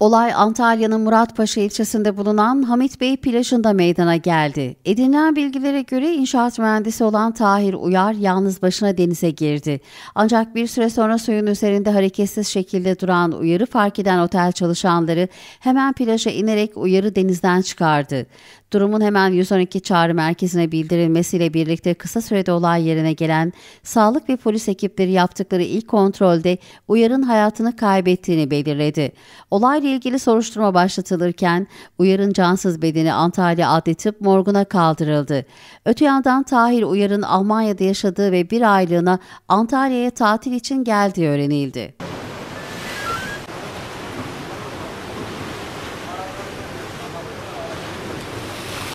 Olay Antalya'nın Muratpaşa ilçesinde bulunan Hamit Bey plajında meydana geldi. Edinilen bilgilere göre inşaat mühendisi olan Tahir Uyar yalnız başına denize girdi. Ancak bir süre sonra suyun üzerinde hareketsiz şekilde duran Uyar'ı fark eden otel çalışanları hemen plaja inerek Uyar'ı denizden çıkardı. Durumun hemen 112 çağrı merkezine bildirilmesiyle birlikte kısa sürede olay yerine gelen sağlık ve polis ekipleri yaptıkları ilk kontrolde Uyar'ın hayatını kaybettiğini belirledi. Olayla ilgili soruşturma başlatılırken Uyar'ın cansız bedeni Antalya Adli Tıp morguna kaldırıldı. Öte yandan Tahir Uyar'ın Almanya'da yaşadığı ve bir aylığına Antalya'ya tatil için geldiği öğrenildi.